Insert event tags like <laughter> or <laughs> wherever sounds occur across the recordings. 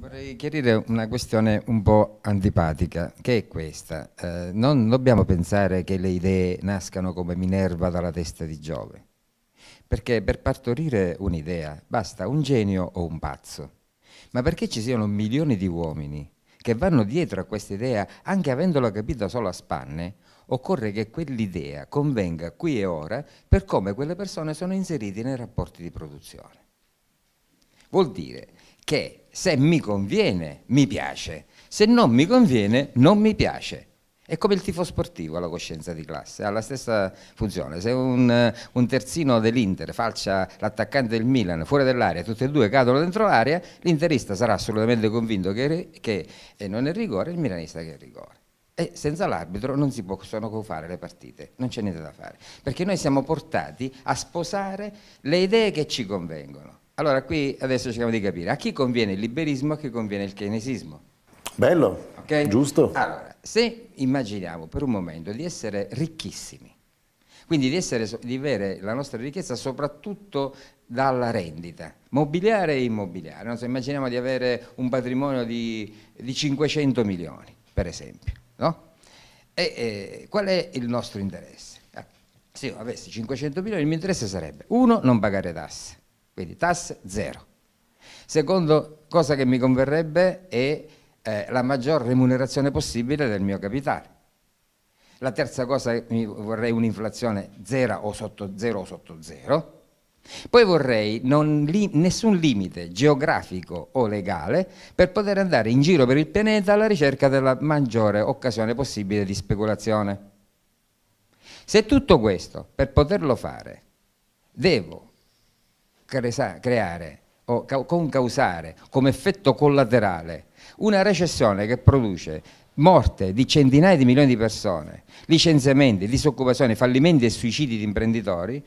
Vorrei chiarire una questione un po' antipatica, che è questa. Eh, non dobbiamo pensare che le idee nascano come Minerva dalla testa di Giove, perché per partorire un'idea basta un genio o un pazzo. Ma perché ci siano milioni di uomini che vanno dietro a questa idea, anche avendola capita solo a spanne, occorre che quell'idea convenga qui e ora per come quelle persone sono inserite nei rapporti di produzione. Vuol dire che se mi conviene mi piace, se non mi conviene non mi piace. È come il tifo sportivo alla coscienza di classe, ha la stessa funzione. Se un, un terzino dell'Inter falcia l'attaccante del Milan fuori dell'area, tutti e due cadono dentro l'area, l'interista sarà assolutamente convinto che, che eh, non è rigore, il milanista che è rigore. E senza l'arbitro non si possono fare le partite, non c'è niente da fare, perché noi siamo portati a sposare le idee che ci convengono. Allora qui adesso cerchiamo di capire a chi conviene il liberismo e a chi conviene il keynesismo. Bello, okay? giusto. Allora, se immaginiamo per un momento di essere ricchissimi, quindi di, essere, di avere la nostra ricchezza soprattutto dalla rendita, mobiliare e immobiliare. No? So, immaginiamo di avere un patrimonio di, di 500 milioni, per esempio. No? E, e, qual è il nostro interesse? Ah, se io avessi 500 milioni, il mio interesse sarebbe, uno, non pagare tasse, quindi tasse zero. Seconda cosa che mi converrebbe è eh, la maggior remunerazione possibile del mio capitale. La terza cosa, vorrei un'inflazione zero o sotto zero o sotto zero. Poi vorrei li nessun limite geografico o legale per poter andare in giro per il pianeta alla ricerca della maggiore occasione possibile di speculazione. Se tutto questo, per poterlo fare, devo creare o concausare come effetto collaterale una recessione che produce morte di centinaia di milioni di persone, licenziamenti, disoccupazione, fallimenti e suicidi di imprenditori,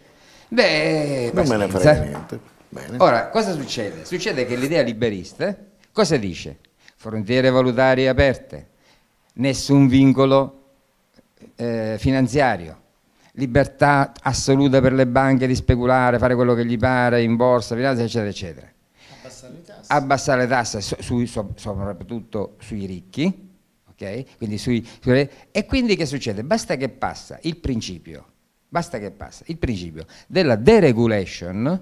beh... Non me ne frega niente. Bene. Ora, cosa succede? Succede che l'idea liberista cosa dice? Frontiere valutarie aperte, nessun vincolo eh, finanziario, libertà assoluta per le banche di speculare, fare quello che gli pare in borsa, finanza, eccetera, eccetera. Abbassare le tasse, Abbassare le tasse su, su, soprattutto sui ricchi, ok? quindi sui, sui, e quindi che succede? Basta che passa il principio, basta che passa il principio della deregulation,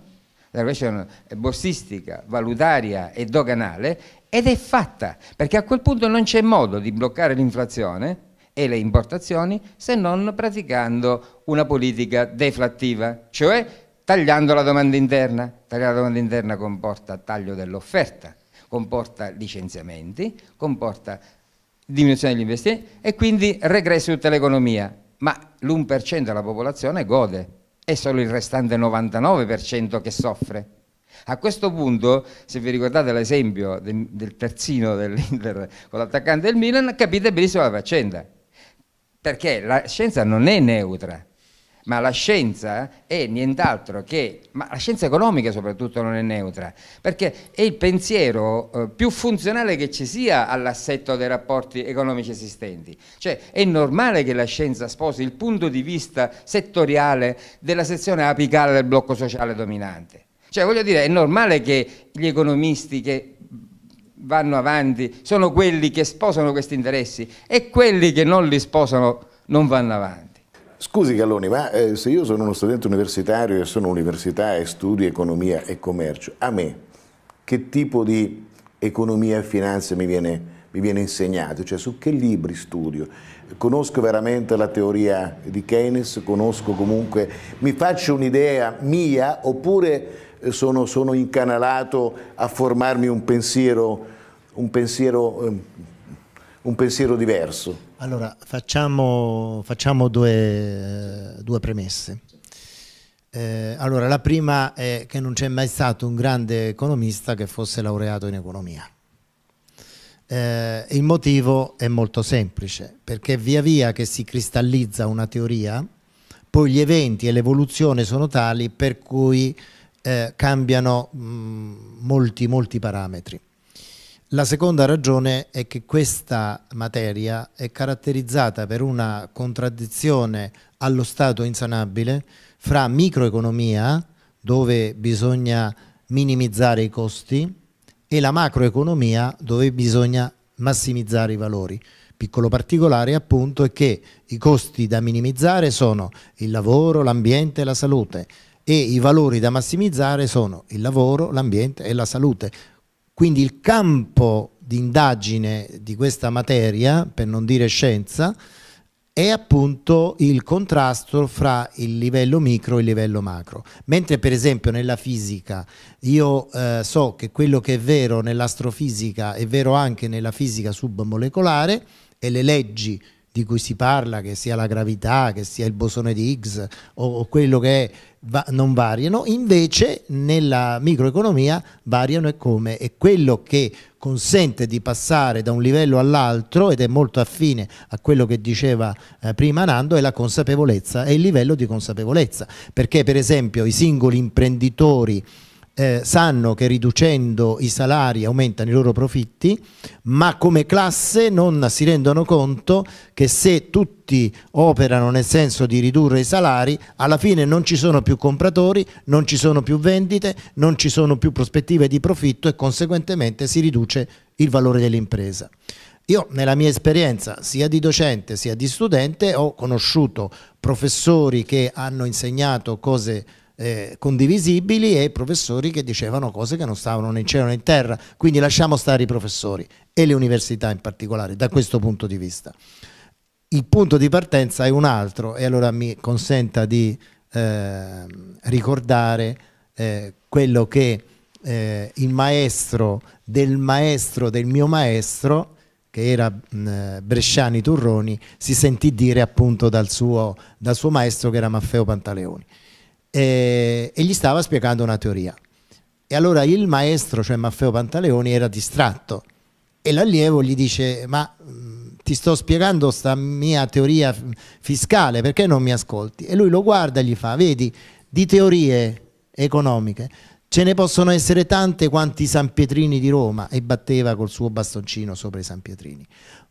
deregulation borsistica, valutaria e doganale ed è fatta, perché a quel punto non c'è modo di bloccare l'inflazione e le importazioni se non praticando una politica deflattiva, cioè tagliando la domanda interna. Tagliare la domanda interna comporta taglio dell'offerta, comporta licenziamenti, comporta diminuzione degli investimenti e quindi regresso di tutta l'economia. Ma l'1% della popolazione gode, è solo il restante 99% che soffre. A questo punto, se vi ricordate l'esempio del, terzino dell'Inter con l'attaccante del Milan, capite benissimo la faccenda perché la scienza non è neutra, ma la scienza è nient'altro che, ma la scienza economica soprattutto non è neutra, perché è il pensiero eh, più funzionale che ci sia all'assetto dei rapporti economici esistenti. Cioè è normale che la scienza sposi il punto di vista settoriale della sezione apicale del blocco sociale dominante. Cioè voglio dire, è normale che gli economisti che vanno avanti sono quelli che sposano questi interessi e quelli che non li sposano non vanno avanti. Scusi Galloni, ma eh, se io sono uno studente universitario e sono università e studio economia e commercio, a me che tipo di economia e finanza mi viene, mi viene insegnato? Cioè su che libri studio? Conosco veramente la teoria di Keynes? Conosco comunque, mi faccio un'idea mia oppure sono, sono incanalato a formarmi un pensiero, un pensiero, ehm, un pensiero diverso. Allora, facciamo, facciamo due, due, premesse. Eh, allora, la prima è che non c'è mai stato un grande economista che fosse laureato in economia. Eh, il motivo è molto semplice, perché via via che si cristallizza una teoria, poi gli eventi e l'evoluzione sono tali per cui eh, cambiano mh, mm, molti, molti parametri. La seconda ragione è che questa materia è caratterizzata per una contraddizione allo stato insanabile fra microeconomia, dove bisogna minimizzare i costi, e la macroeconomia, dove bisogna massimizzare i valori. Piccolo particolare appunto è che i costi da minimizzare sono il lavoro, l'ambiente e la salute, e i valori da massimizzare sono il lavoro, l'ambiente e la salute. Quindi il campo di indagine di questa materia, per non dire scienza, è appunto il contrasto fra il livello micro e il livello macro. Mentre per esempio nella fisica io eh, so che quello che è vero nell'astrofisica è vero anche nella fisica submolecolare e le leggi di cui si parla, che sia la gravità, che sia il bosone di Higgs o, o quello che è, va, non variano, invece nella microeconomia variano e come? E quello che consente di passare da un livello all'altro ed è molto affine a quello che diceva eh, prima Nando è la consapevolezza, è il livello di consapevolezza perché per esempio i singoli imprenditori eh, sanno che riducendo i salari aumentano i loro profitti, ma come classe non si rendono conto che se tutti operano nel senso di ridurre i salari, alla fine non ci sono più compratori, non ci sono più vendite, non ci sono più prospettive di profitto e conseguentemente si riduce il valore dell'impresa. Io nella mia esperienza sia di docente sia di studente ho conosciuto professori che hanno insegnato cose eh, condivisibili e professori che dicevano cose che non stavano né in cielo né in terra. Quindi lasciamo stare i professori e le università in particolare da questo punto di vista. Il punto di partenza è un altro e allora mi consenta di eh, ricordare eh, quello che eh, il maestro del maestro del mio maestro che era mh, Bresciani Turroni, si sentì dire appunto dal suo, dal suo maestro che era Maffeo Pantaleoni e, e gli stava spiegando una teoria. E allora il maestro, cioè Maffeo Pantaleoni, era distratto e l'allievo gli dice ma ti sto spiegando questa mia teoria fiscale perché non mi ascolti e lui lo guarda e gli fa vedi di teorie economiche Ce ne possono essere tante quanti San Pietrini di Roma e batteva col suo bastoncino sopra i San Pietrini.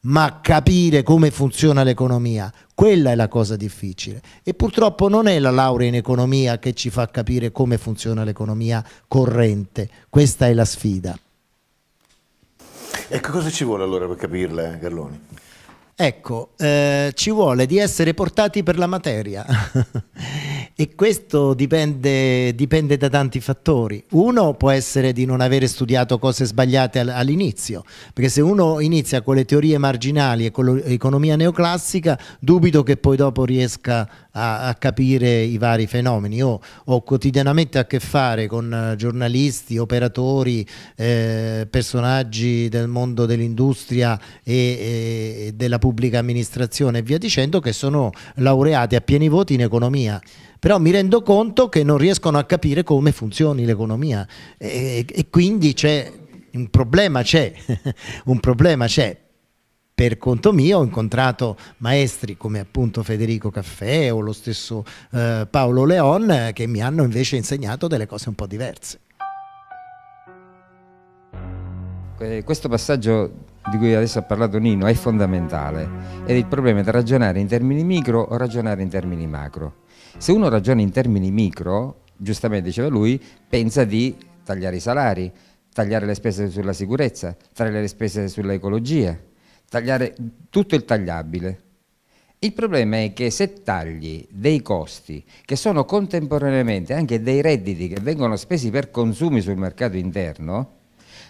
Ma capire come funziona l'economia, quella è la cosa difficile. E purtroppo non è la laurea in economia che ci fa capire come funziona l'economia corrente. Questa è la sfida. Ecco, cosa ci vuole allora per capirla, eh, Garloni? Ecco, eh, ci vuole di essere portati per la materia. <laughs> e questo dipende, dipende, da tanti fattori. Uno può essere di non avere studiato cose sbagliate all'inizio, perché se uno inizia con le teorie marginali e con l'economia neoclassica, dubito che poi dopo riesca a, a capire i vari fenomeni. Io ho quotidianamente a che fare con eh, giornalisti, operatori, eh, personaggi del mondo dell'industria e, e della pubblica amministrazione e via dicendo che sono laureati a pieni voti in economia però mi rendo conto che non riescono a capire come funzioni l'economia e, e quindi c'è un problema, c'è <laughs> un problema, c'è. Per conto mio ho incontrato maestri come appunto Federico Caffè o lo stesso eh, Paolo Leon che mi hanno invece insegnato delle cose un po' diverse. Questo passaggio di cui adesso ha parlato Nino è fondamentale ed il problema è da ragionare in termini micro o ragionare in termini macro. Se uno ragiona in termini micro, giustamente diceva lui, pensa di tagliare i salari, tagliare le spese sulla sicurezza, tagliare le spese sull'ecologia, tagliare tutto il tagliabile. Il problema è che se tagli dei costi che sono contemporaneamente anche dei redditi che vengono spesi per consumi sul mercato interno,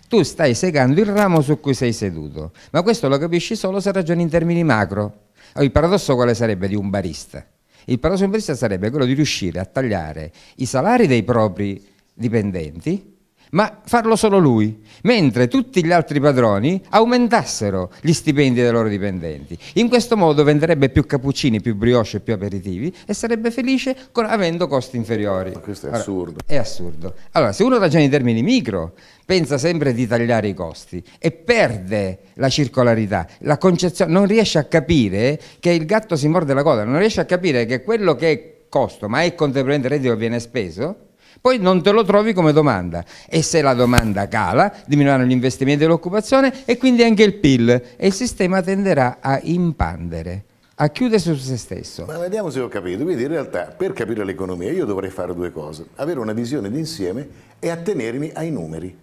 tu stai segando il ramo su cui sei seduto. Ma questo lo capisci solo se ragioni in termini macro. Il paradosso quale sarebbe di un barista? Il paradosso inverso sarebbe quello di riuscire a tagliare i salari dei propri dipendenti ma farlo solo lui, mentre tutti gli altri padroni aumentassero gli stipendi dei loro dipendenti. In questo modo venderebbe più cappuccini, più brioche e più aperitivi e sarebbe felice con, avendo costi inferiori. Ma questo è allora, assurdo. È assurdo. Allora, se uno ragiona in termini micro, pensa sempre di tagliare i costi e perde la circolarità, la concezione, non riesce a capire che il gatto si morde la coda, non riesce a capire che quello che è costo, ma è contemporaneamente reddito che viene speso, poi non te lo trovi come domanda e se la domanda cala diminuiranno gli investimenti e l'occupazione e quindi anche il PIL e il sistema tenderà a impandere a chiudere su se stesso. Ma vediamo se ho capito, quindi in realtà per capire l'economia io dovrei fare due cose, avere una visione d'insieme e attenermi ai numeri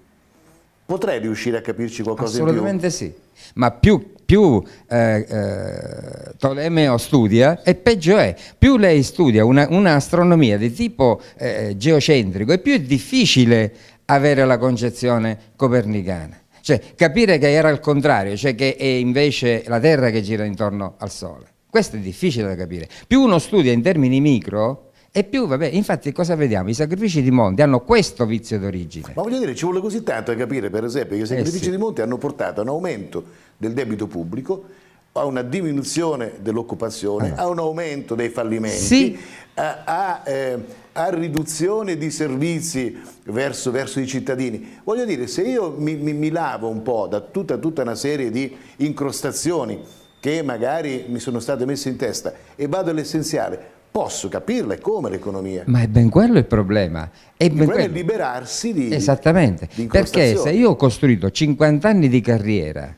potrei riuscire a capirci qualcosa di più? Assolutamente sì, ma più, più eh, eh, Tolomeo studia e peggio è, più lei studia un'astronomia una di tipo eh, geocentrico e più è difficile avere la concezione copernicana. Cioè, capire che era il contrario, cioè che è invece la Terra che gira intorno al Sole. Questo è difficile da capire. Più uno studia in termini micro, e più, vabbè, infatti cosa vediamo? I sacrifici di Monti hanno questo vizio d'origine. Ma voglio dire, ci vuole così tanto a capire, per esempio, che i eh sacrifici eh sì. di Monti hanno portato a un aumento del debito pubblico, a una diminuzione dell'occupazione, ah. a un aumento dei fallimenti, sì. a, a, eh, a, riduzione di servizi verso, verso, i cittadini. Voglio dire, se io mi, mi, mi lavo un po' da tutta, tutta una serie di incrostazioni che magari mi sono state messe in testa e vado all'essenziale, posso capirle come l'economia. Ma è ben quello il problema. È ben quello è liberarsi di... Esattamente, di perché se io ho costruito 50 anni di carriera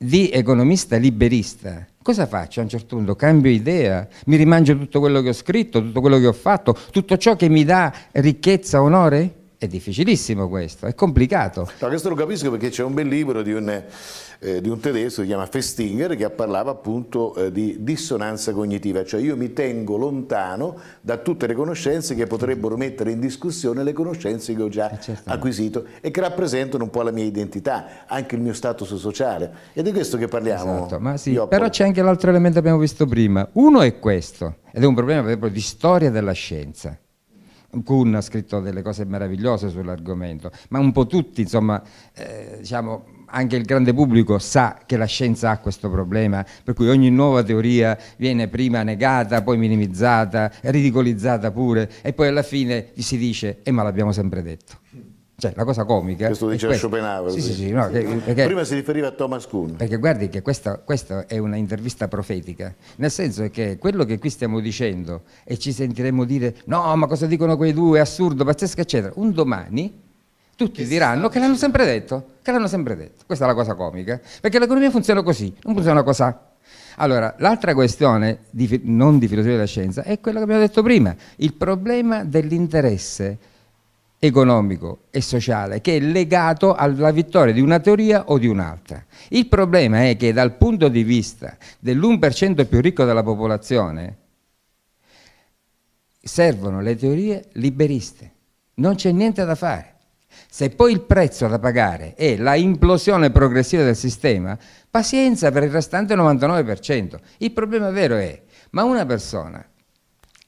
di economista liberista, cosa faccio? A un certo punto cambio idea, mi rimangio tutto quello che ho scritto, tutto quello che ho fatto, tutto ciò che mi dà ricchezza, onore? È difficilissimo questo, è complicato. No, questo lo capisco perché c'è un bel libro di un, eh, di un tedesco che si chiama Festinger che parlava appunto eh, di dissonanza cognitiva, cioè io mi tengo lontano da tutte le conoscenze che potrebbero mettere in discussione le conoscenze che ho già eh, acquisito e che rappresentano un po' la mia identità, anche il mio status sociale. Ed è di questo che parliamo. Esatto, sì, però c'è anche l'altro elemento che abbiamo visto prima. Uno è questo, ed è un problema proprio di storia della scienza Kuhn ha scritto delle cose meravigliose sull'argomento, ma un po' tutti, insomma, eh, diciamo, anche il grande pubblico sa che la scienza ha questo problema, per cui ogni nuova teoria viene prima negata, poi minimizzata, ridicolizzata pure, e poi alla fine si dice, eh ma l'abbiamo sempre detto. Cioè, la cosa comica. Questo diceva Schopenhauer. Sì, sì, sì, no, che, perché, Prima si riferiva a Thomas Kuhn. Perché guardi che questa, questa, è una intervista profetica, nel senso che quello che qui stiamo dicendo e ci sentiremo dire no, ma cosa dicono quei due, assurdo, pazzesco, eccetera, un domani tutti che diranno che l'hanno sempre detto, che l'hanno sempre detto. Questa è la cosa comica, perché l'economia funziona così, non funziona così. Allora, l'altra questione, di, non di filosofia della scienza, è quella che abbiamo detto prima, il problema dell'interesse economico e sociale che è legato alla vittoria di una teoria o di un'altra. Il problema è che dal punto di vista dell'1% più ricco della popolazione servono le teorie liberiste, non c'è niente da fare. Se poi il prezzo da pagare è la implosione progressiva del sistema, pazienza per il restante 99%. Il problema vero è, ma una persona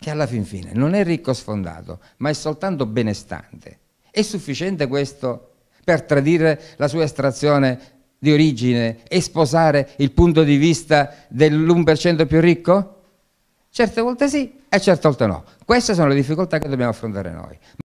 che alla fin fine non è ricco sfondato, ma è soltanto benestante. È sufficiente questo per tradire la sua estrazione di origine e sposare il punto di vista dell'1% più ricco? Certe volte sì e certe volte no. Queste sono le difficoltà che dobbiamo affrontare noi.